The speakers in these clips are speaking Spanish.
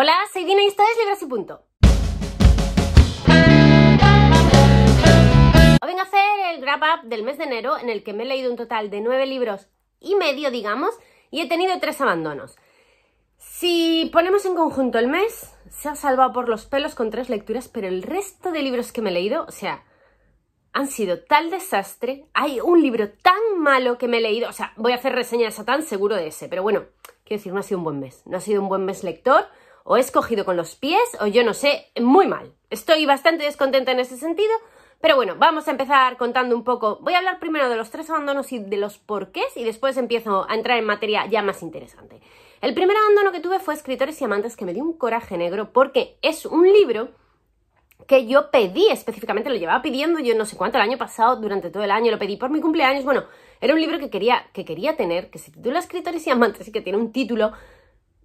Hola, soy Dina y esto es Libros y Punto. Hoy vengo a hacer el wrap up del mes de enero en el que me he leído un total de nueve libros y medio, digamos, y he tenido tres abandonos. Si ponemos en conjunto el mes, se ha salvado por los pelos con tres lecturas, pero el resto de libros que me he leído, o sea, han sido tal desastre. Hay un libro tan malo que me he leído, o sea, voy a hacer reseña de Satán seguro de ese, pero bueno, quiero decir, no ha sido un buen mes. No ha sido un buen mes lector o he escogido con los pies, o yo no sé, muy mal. Estoy bastante descontenta en ese sentido, pero bueno, vamos a empezar contando un poco. Voy a hablar primero de los tres abandonos y de los porqués, y después empiezo a entrar en materia ya más interesante. El primer abandono que tuve fue Escritores y Amantes, que me dio un coraje negro porque es un libro que yo pedí específicamente, lo llevaba pidiendo yo no sé cuánto el año pasado, durante todo el año, lo pedí por mi cumpleaños, bueno, era un libro que quería, que quería tener, que se titula Escritores y Amantes y que tiene un título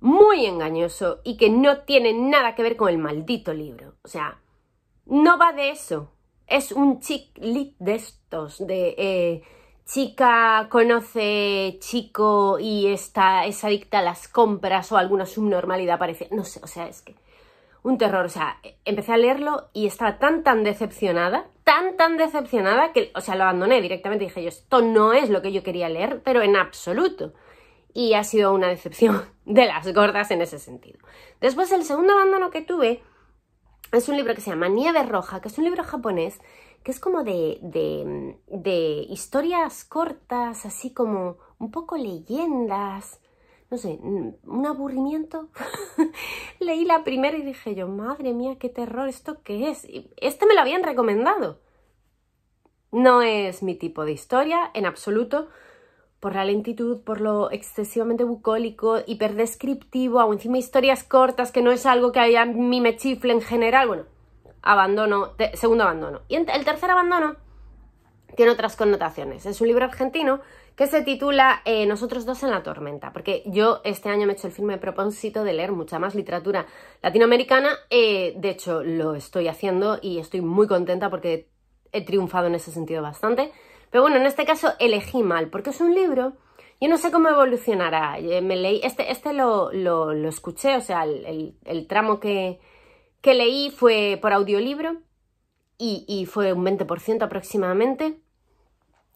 muy engañoso y que no tiene nada que ver con el maldito libro. O sea, no va de eso. Es un chick lit de estos, de eh, chica conoce chico y está, es adicta a las compras o alguna subnormalidad parecida. No sé, o sea, es que un terror. O sea, empecé a leerlo y estaba tan, tan decepcionada, tan, tan decepcionada que, o sea, lo abandoné directamente. Dije yo, esto no es lo que yo quería leer, pero en absoluto y ha sido una decepción de las gordas en ese sentido. Después el segundo abandono que tuve es un libro que se llama Nieve Roja, que es un libro japonés que es como de, de, de historias cortas, así como un poco leyendas, no sé, mm, un aburrimiento. Leí la primera y dije yo, madre mía, qué terror, ¿esto qué es? Este me lo habían recomendado. No es mi tipo de historia en absoluto por la lentitud, por lo excesivamente bucólico, hiperdescriptivo, aún encima historias cortas, que no es algo que a mí me chifle en general. Bueno, abandono, segundo abandono. Y el tercer abandono tiene otras connotaciones. Es un libro argentino que se titula eh, Nosotros dos en la tormenta, porque yo este año me he hecho el firme propósito de leer mucha más literatura latinoamericana. Eh, de hecho, lo estoy haciendo y estoy muy contenta porque he triunfado en ese sentido bastante. Pero bueno, en este caso elegí mal, porque es un libro. Yo no sé cómo evolucionará. Eh, me leí, este, este lo, lo, escuché, o sea, el, tramo que, que, leí fue por audiolibro y, fue un 20% aproximadamente.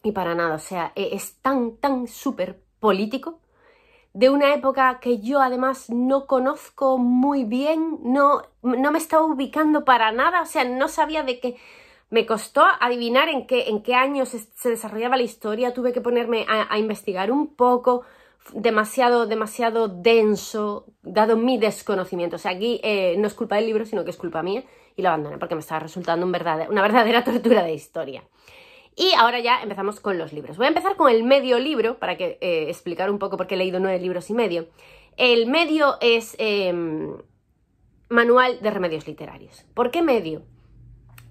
Y para nada, o sea, e-, es tan, tan súper político de una época que yo además no conozco muy bien, no, no me estaba ubicando para nada, o sea, no sabía de qué, me costó adivinar en qué, en qué años se, desarrollaba la historia, tuve que ponerme a, investigar un poco, demasiado, demasiado denso, dado mi desconocimiento. O sea, aquí eh, no es culpa del libro, sino que es culpa mía, y lo abandoné porque me estaba resultando una verdadera tortura de historia. Y ahora ya empezamos con los libros. Voy a empezar con el medio libro, para que eh, explicar un poco porque he leído nueve libros y medio. El medio es em, Manual de Remedios Literarios. ¿Por qué medio?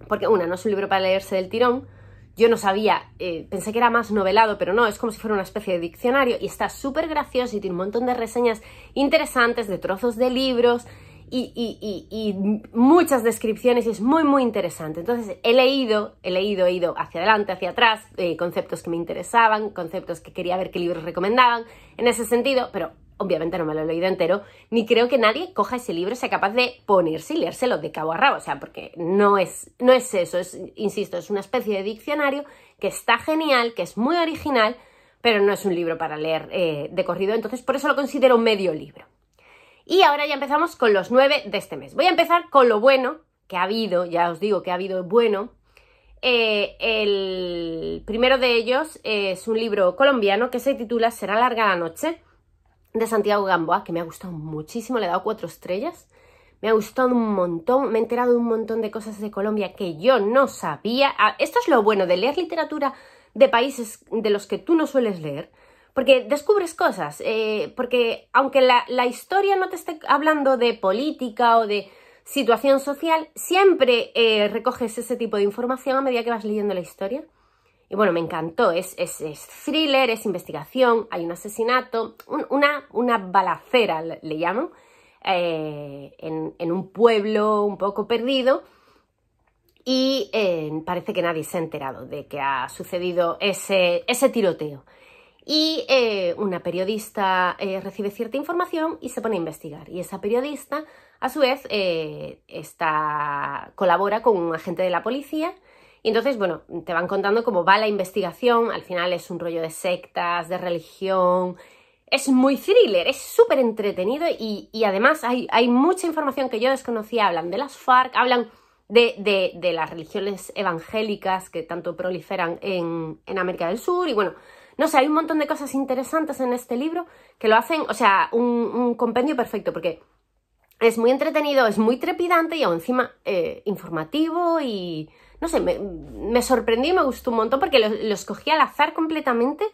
porque una, no es un libro para leerse del tirón, yo no sabía, eh, pensé que era más novelado, pero no, es como si fuera una especie de diccionario y está súper gracioso y tiene un montón de reseñas interesantes de trozos de libros y, muchas descripciones y es muy, muy interesante. Entonces he leído, he leído, he ido hacia adelante, hacia atrás, eh, conceptos que me interesaban, conceptos que quería ver qué libros recomendaban en ese sentido, pero obviamente no me lo he leído entero, ni creo que nadie coja ese libro, sea capaz de ponerse y leérselo de cabo a rabo, o sea, porque no es, no es eso, insisto, es una especie de diccionario que está genial, que es muy original, pero no es un libro para leer eh, de corrido, entonces por eso lo considero medio libro. Y ahora ya empezamos con los nueve de este mes. Voy a empezar con lo bueno que ha habido, ya os digo que ha habido bueno. Eh, el primero de ellos es un libro colombiano que se titula Será larga la noche de Santiago Gamboa, que me ha gustado muchísimo, le he dado cuatro estrellas. Me ha gustado un montón, me he enterado un montón de cosas de Colombia que yo no sabía. Ah, esto es lo bueno de leer literatura de países de los que tú no sueles leer, porque descubres cosas, eh, porque aunque la, historia no te esté hablando de política o de situación social, siempre eh, recoges ese tipo de información a medida que vas leyendo la historia. Y bueno, me encantó. Es, es, thriller, es investigación, hay un asesinato, una, balacera le, llamo, eh, en, un pueblo un poco perdido. Y eh, parece que nadie se ha enterado de que ha sucedido ese, ese tiroteo. Y eh, una periodista recibe cierta información y se pone a investigar. Y esa periodista, a su vez, está, colabora con un agente de la policía entonces, bueno, te van contando cómo va la investigación, al final es un rollo de sectas, de religión, es muy thriller, es súper entretenido y, además hay, mucha información que yo desconocía. Hablan de las FARC, hablan de, las religiones evangélicas que tanto proliferan en, América del Sur y bueno, no sé, hay un montón de cosas interesantes en este libro que lo hacen, o sea, un, compendio perfecto porque es muy entretenido, es muy trepidante y aún encima eh, informativo y no sé, me, sorprendí y me gustó un montón porque los, escogí cogí al azar completamente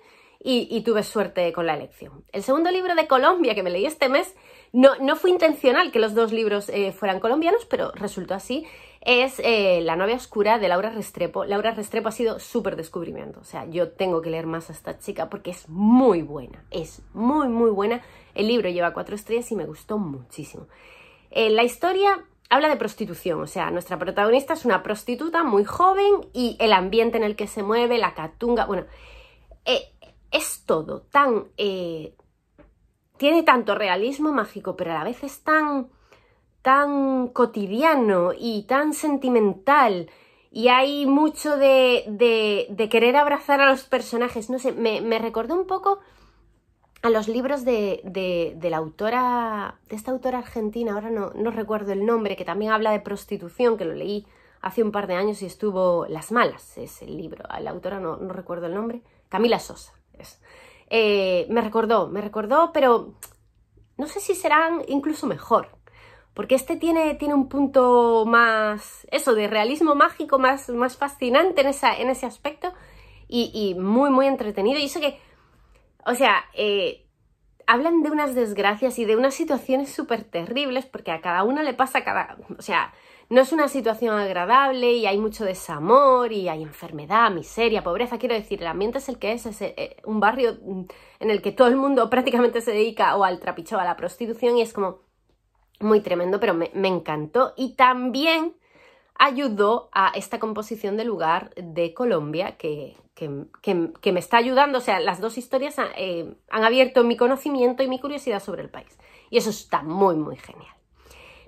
y, tuve suerte con la elección. El segundo libro de Colombia que me leí este mes, no, no fue intencional que los dos libros eh, fueran colombianos, pero resultó así, es eh, La novia oscura de Laura Restrepo. Laura Restrepo ha sido súper descubrimiento, o sea, yo tengo que leer más a esta chica porque es muy buena, es muy, muy buena. El libro lleva cuatro estrellas y me gustó muchísimo. Eh, la historia habla de prostitución, o sea, nuestra protagonista es una prostituta muy joven y el ambiente en el que se mueve, la catunga, bueno, eh, es todo tan... Eh, tiene tanto realismo mágico, pero a la vez es tan, tan cotidiano y tan sentimental. Y hay mucho de, de, de querer abrazar a los personajes. No sé, me, me recordó un poco a los libros de, la autora, de esta autora argentina, ahora no, no, recuerdo el nombre, que también habla de prostitución, que lo leí hace un par de años y estuvo Las Malas, es el libro, la autora no, recuerdo el nombre, Camila Sosa, es. Eh, me recordó, me recordó, pero no sé si serán incluso mejor, porque este tiene, tiene un punto más, eso, de realismo mágico, más, más fascinante en, esa, en ese aspecto y, y muy, muy entretenido, y eso que o sea, eh, hablan de unas desgracias y de unas situaciones súper terribles porque a cada uno le pasa cada... O sea, no es una situación agradable y hay mucho desamor y hay enfermedad, miseria, pobreza. Quiero decir, el ambiente es el que es, es eh, eh, un barrio en el que todo el mundo prácticamente se dedica o al trapicheo, a la prostitución y es como muy tremendo, pero me encantó. Y también ayudó a esta composición de lugar de Colombia que, me está ayudando. O sea, las dos historias ah, eh, han abierto mi conocimiento y mi curiosidad sobre el país. Y eso está muy, muy genial.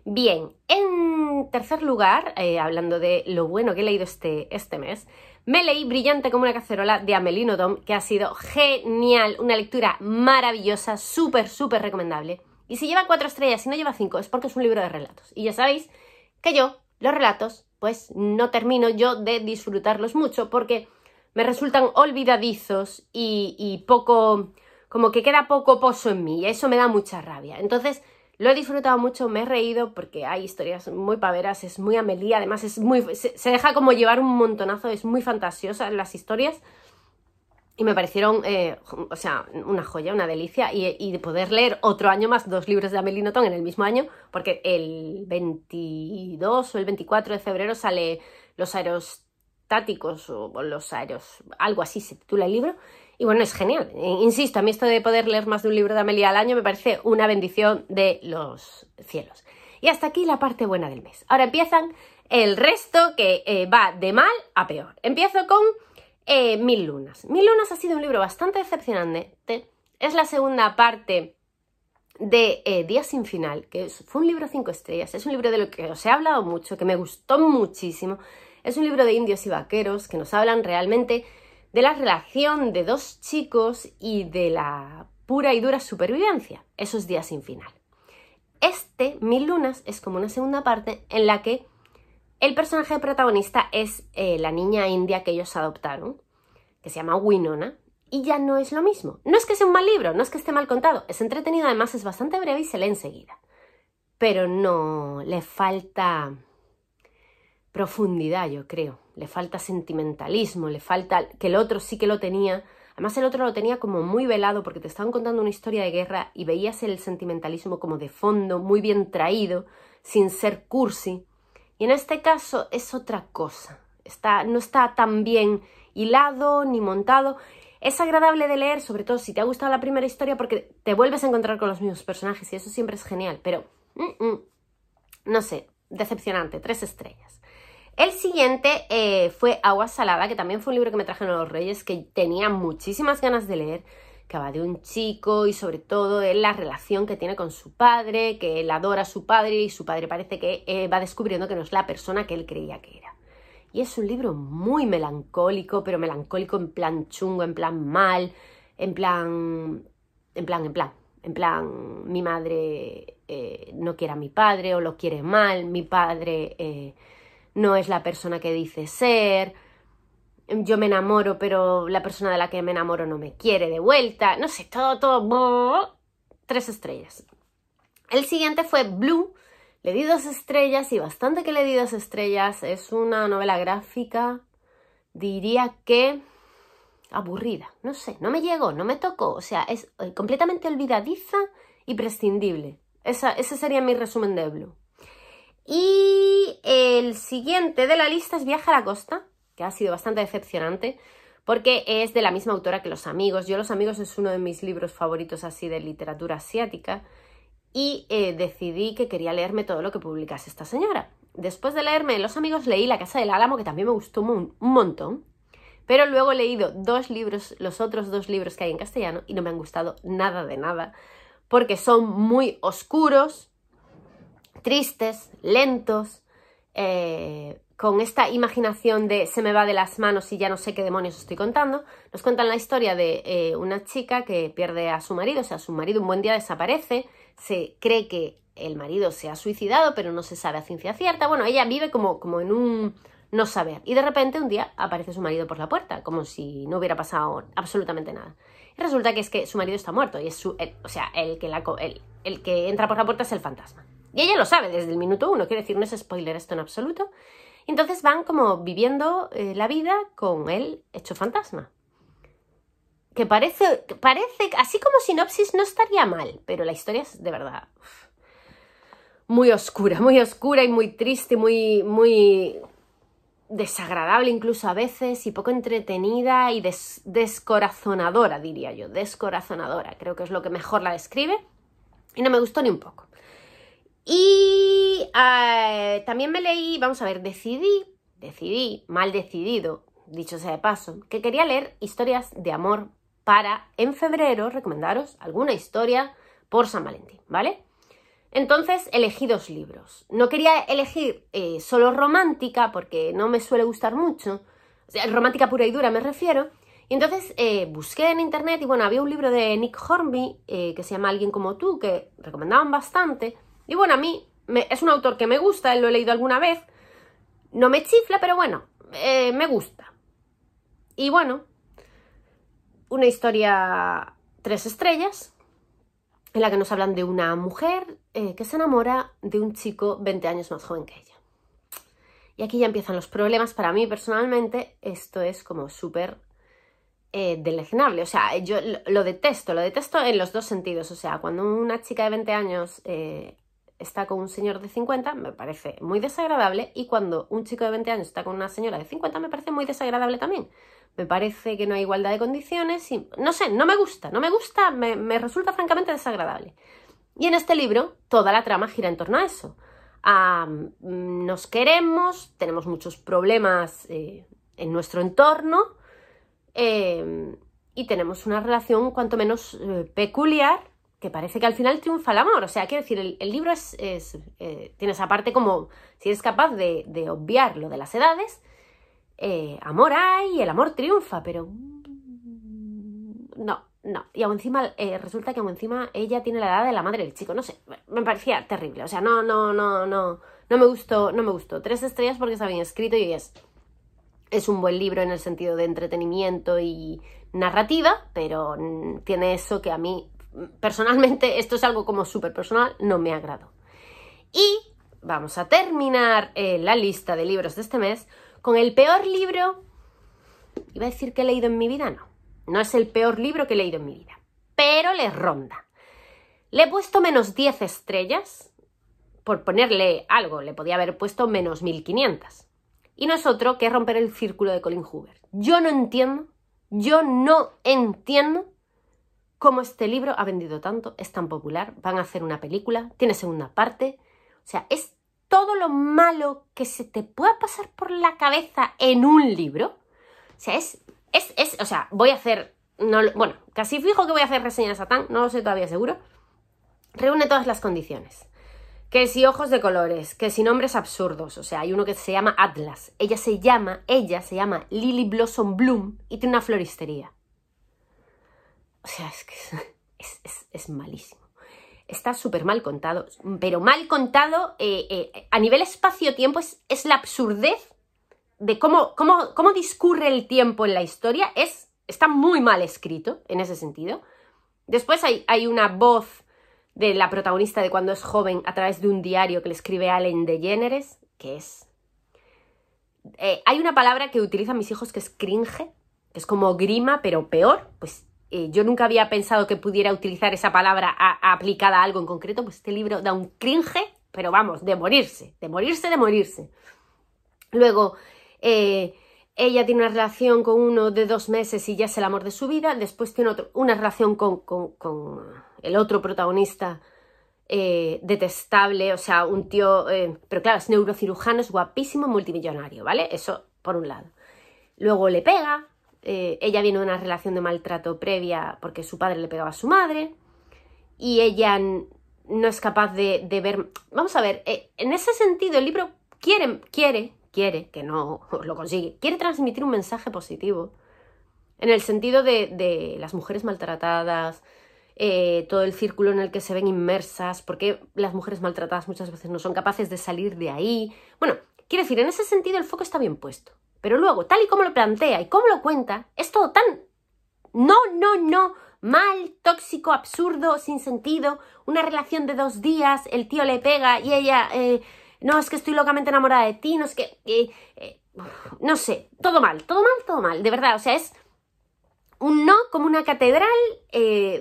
Bien, en tercer lugar, eh, hablando de lo bueno que he leído este, este mes, me leí Brillante como una cacerola de Amelino Dom, que ha sido genial, una lectura maravillosa, súper, súper recomendable. Y si lleva cuatro estrellas y no lleva cinco, es porque es un libro de relatos. Y ya sabéis que yo los relatos, pues no termino yo de disfrutarlos mucho porque me resultan olvidadizos y, poco, como que queda poco pozo en mí y eso me da mucha rabia. Entonces, lo he disfrutado mucho, me he reído porque hay historias muy paveras, es muy Amelia, además es muy, se, se deja como llevar un montonazo, es muy fantasiosa las historias y me parecieron, eh, o sea, una joya, una delicia, y, y, poder leer otro año más dos libros de Amélie Nothomb en el mismo año, porque el 22 o el 24 de febrero sale Los aerostáticos o, los aeros, algo así se titula el libro, y bueno, es genial. E, insisto, a mí esto de poder leer más de un libro de Amélie al año me parece una bendición de los cielos. Y hasta aquí la parte buena del mes. Ahora empiezan el resto que eh, va de mal a peor. Empiezo con eh, Mil Lunas. Mil Lunas ha sido un libro bastante decepcionante. Es la segunda parte de Días eh, Día sin Final, que fue un libro cinco estrellas. Es un libro de lo que os he hablado mucho, que me gustó muchísimo. Es un libro de indios y vaqueros que nos hablan realmente de la relación de dos chicos y de la pura y dura supervivencia, esos días sin final. Este, Mil Lunas, es como una segunda parte en la que el personaje protagonista es eh, la niña india que ellos adoptaron, que se llama Winona, y ya no es lo mismo. No es que sea un mal libro, no es que esté mal contado, es entretenido, además es bastante breve y se lee enseguida. Pero no, le falta profundidad, yo creo. Le falta sentimentalismo, le falta que el otro sí que lo tenía. Además el otro lo tenía como muy velado porque te estaban contando una historia de guerra y veías el sentimentalismo como de fondo, muy bien traído, sin ser cursi. Y en este caso es otra cosa. Está, no está tan bien hilado ni montado. Es agradable de leer, sobre todo si te ha gustado la primera historia, porque te vuelves a encontrar con los mismos personajes y eso siempre es genial, pero mm, mm, no sé, decepcionante, tres estrellas. El siguiente eh, fue Agua Salada, que también fue un libro que me trajeron los Reyes, que tenía muchísimas ganas de leer, que va de un chico y sobre todo de la relación que tiene con su padre, que él adora a su padre y su padre parece que eh, va descubriendo que no es la persona que él creía que era. Y es un libro muy melancólico, pero melancólico en plan chungo, en plan mal, en plan... en plan, en plan, en plan, mi madre eh, no quiere a mi padre o lo quiere mal, mi padre eh, no es la persona que dice ser, yo me enamoro, pero la persona de la que me enamoro no me quiere de vuelta. No sé, todo, todo. Tres estrellas. El siguiente fue Blue. Le di dos estrellas y bastante que le di dos estrellas. Es una novela gráfica, diría que aburrida. No sé, no me llegó, no me tocó. O sea, es eh, completamente olvidadiza y prescindible. ese sería mi resumen de Blue. Y el siguiente de la lista es Viaja a la Costa que ha sido bastante decepcionante, porque es de la misma autora que Los Amigos. Yo Los Amigos es uno de mis libros favoritos así de literatura asiática y eh, decidí que quería leerme todo lo que publicase esta señora. Después de leerme Los Amigos leí La Casa del Álamo, que también me gustó un, montón, pero luego he leído dos libros, los otros dos libros que hay en castellano, y no me han gustado nada de nada, porque son muy oscuros, tristes, lentos, eh, con esta imaginación de se me va de las manos y ya no sé qué demonios estoy contando, nos cuentan la historia de eh, una chica que pierde a su marido, o sea, su marido un buen día desaparece, se cree que el marido se ha suicidado, pero no se sabe a ciencia cierta, bueno, ella vive como, como en un no saber, y de repente un día aparece su marido por la puerta, como si no hubiera pasado absolutamente nada. Y resulta que es que su marido está muerto, y es su, o sea, el que, la, el que entra por la puerta es el fantasma. Y ella lo sabe desde el minuto uno, quiero decir, no es spoiler esto en absoluto. Entonces van como viviendo eh, la vida con él hecho fantasma. Que parece, parece, así como sinopsis no estaría mal, pero la historia es de verdad muy oscura, muy oscura y muy triste, muy, muy desagradable incluso a veces y poco entretenida y descorazonadora, diría yo, descorazonadora, creo que es lo que mejor la describe y no me gustó ni un poco. Y eh, también me leí, vamos a ver, decidí, decidí, mal decidido, dicho sea de paso, que quería leer historias de amor para en febrero recomendaros alguna historia por San Valentín, ¿vale? Entonces elegí dos libros. No quería elegir eh, solo romántica porque no me suele gustar mucho, sea, romántica pura y dura me refiero. Y entonces eh, busqué en internet y bueno, había un libro de Nick Hornby que se llama Alguien como tú, que recomendaban bastante. Y bueno, a mí es un autor que me gusta, lo he leído alguna vez, no me chifla, pero bueno, eh, me gusta. Y bueno, una historia tres estrellas, en la que nos hablan de una mujer eh, que se enamora de un chico 20 años más joven que ella. Y aquí ya empiezan los problemas. Para mí, personalmente, esto es como súper eh, O sea, yo lo detesto, lo detesto en los dos sentidos. O sea, cuando una chica de 20 años eh, está con un señor de 50 me parece muy desagradable y cuando un chico de 20 años está con una señora de 50 me parece muy desagradable también. Me parece que no hay igualdad de condiciones y no sé, no me gusta, no me gusta, me, resulta francamente desagradable. Y en este libro toda la trama gira en torno a eso. Mm, nos queremos, tenemos muchos problemas eh, en nuestro entorno eh, y tenemos una relación cuanto menos eh, peculiar que parece que al final triunfa el amor. O sea, quiero decir, el, libro es, eh, tiene esa parte como, si eres capaz de, obviar lo de las edades, eh, amor hay, el amor triunfa, pero... No, no. Y aún encima, eh, resulta que aún encima ella tiene la edad de la madre del chico. No sé, me parecía terrible. O sea, no, no, no, no. No me gustó, no me gustó. Tres estrellas porque está bien escrito y es... Es un buen libro en el sentido de entretenimiento y narrativa, pero tiene eso que a mí personalmente esto es algo como súper personal, no me agrado Y vamos a terminar eh, la lista de libros de este mes con el peor libro, iba a decir que he leído en mi vida, no, no es el peor libro que he leído en mi vida, pero le ronda. Le he puesto menos 10 estrellas, por ponerle algo, le podía haber puesto menos 1500. Y no es otro que romper el círculo de Colin Hoover. Yo no entiendo, yo no entiendo como este libro ha vendido tanto, es tan popular, van a hacer una película, tiene segunda parte. O sea, es todo lo malo que se te pueda pasar por la cabeza en un libro. O sea, es, o sea, voy a hacer, no, bueno, casi fijo que voy a hacer reseñas a tan, no lo sé todavía seguro. Reúne todas las condiciones. Que si ojos de colores, que si nombres absurdos, o sea, hay uno que se llama Atlas. Ella se llama, ella se llama Lily Blossom Bloom y tiene una floristería. O sea, es que es, malísimo. Está súper mal contado, pero mal contado eh, eh, a nivel espacio-tiempo es, es, la absurdez de cómo, cómo, discurre el tiempo en la historia. Es, está muy mal escrito en ese sentido. Después hay, una voz de la protagonista de cuando es joven a través de un diario que le escribe Allen DeGeneres, que es... Eh, hay una palabra que utilizan mis hijos que es cringe, es como grima, pero peor, pues eh, yo nunca había pensado que pudiera utilizar esa palabra aplicada a algo en concreto, pues este libro da un cringe, pero vamos, de morirse, de morirse, de morirse. Luego, eh, ella tiene una relación con uno de dos meses y ya es el amor de su vida, después tiene otro, una relación con, el otro protagonista eh, detestable, o sea, un tío, pero claro, es neurocirujano, es guapísimo, multimillonario, ¿vale? Eso por un lado. Luego le pega, eh, ella viene de una relación de maltrato previa porque su padre le pegaba a su madre y ella no es capaz de, ver... Vamos a ver, eh, en ese sentido el libro quiere, quiere, quiere, que no lo consigue, quiere transmitir un mensaje positivo en el sentido de, las mujeres maltratadas, eh, todo el círculo en el que se ven inmersas, porque las mujeres maltratadas muchas veces no son capaces de salir de ahí. Bueno, quiere decir, en ese sentido el foco está bien puesto. Pero luego, tal y como lo plantea y como lo cuenta, es todo tan... No, no, no. Mal, tóxico, absurdo, sin sentido. Una relación de dos días, el tío le pega y ella... Eh, no, es que estoy locamente enamorada de ti, no es que... Eh, eh, no sé, todo mal, todo mal, todo mal. De verdad, o sea, es un no como una catedral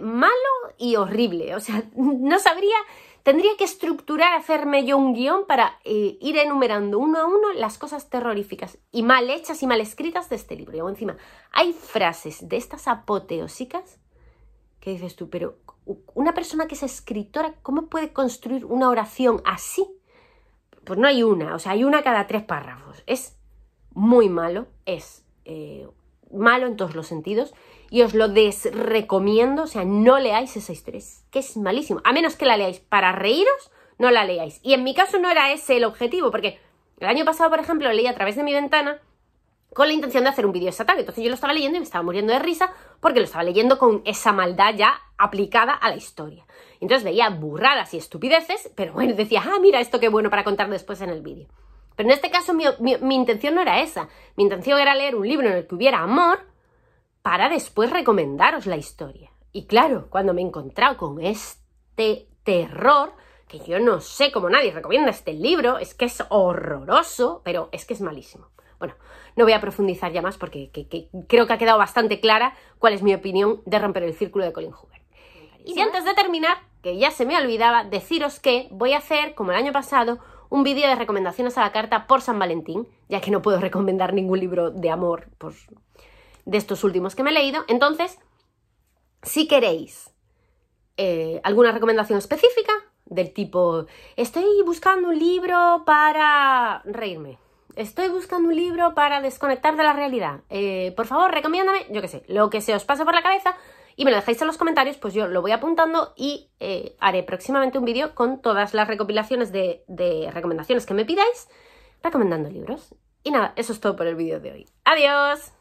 malo y horrible. O sea, no sabría Tendría que estructurar, hacerme yo un guión para eh, ir enumerando uno a uno las cosas terroríficas y mal hechas y mal escritas de este libro. Y encima, hay frases de estas apoteósicas que dices tú, pero una persona que es escritora, ¿cómo puede construir una oración así? Pues no hay una, o sea, hay una cada tres párrafos. Es muy malo, es eh, malo en todos los sentidos y os lo desrecomiendo, o sea, no leáis esa historia, que es malísimo, a menos que la leáis para reíros, no la leáis. Y en mi caso no era ese el objetivo, porque el año pasado, por ejemplo, lo leí a través de mi ventana con la intención de hacer un vídeo tarde. Entonces yo lo estaba leyendo y me estaba muriendo de risa porque lo estaba leyendo con esa maldad ya aplicada a la historia. Entonces veía burradas y estupideces, pero bueno, decía, ah, mira esto qué bueno para contar después en el vídeo. Pero en este caso mi intención no era esa. Mi intención era leer un libro en el que hubiera amor, para después recomendaros la historia. Y claro, cuando me he encontrado con este terror, que yo no sé cómo nadie recomienda este libro, es que es horroroso, pero es que es malísimo. Bueno, no voy a profundizar ya más porque creo que ha quedado bastante clara cuál es mi opinión de romper el círculo de Colin Hoover. Y antes de terminar, que ya se me olvidaba, deciros que voy a hacer, como el año pasado, un vídeo de recomendaciones a la carta por San Valentín, ya que no puedo recomendar ningún libro de amor por, pues, de estos últimos que me he leído. Entonces, si queréis eh, alguna recomendación específica, del tipo, estoy buscando un libro para reírme, estoy buscando un libro para desconectar de la realidad, eh, por favor, recomiéndame, yo que sé, lo que se os pase por la cabeza y me lo dejáis en los comentarios, pues yo lo voy apuntando y eh, haré próximamente un vídeo con todas las recopilaciones de recomendaciones que me pidáis, recomendando libros. Y nada, eso es todo por el vídeo de hoy. ¡Adiós!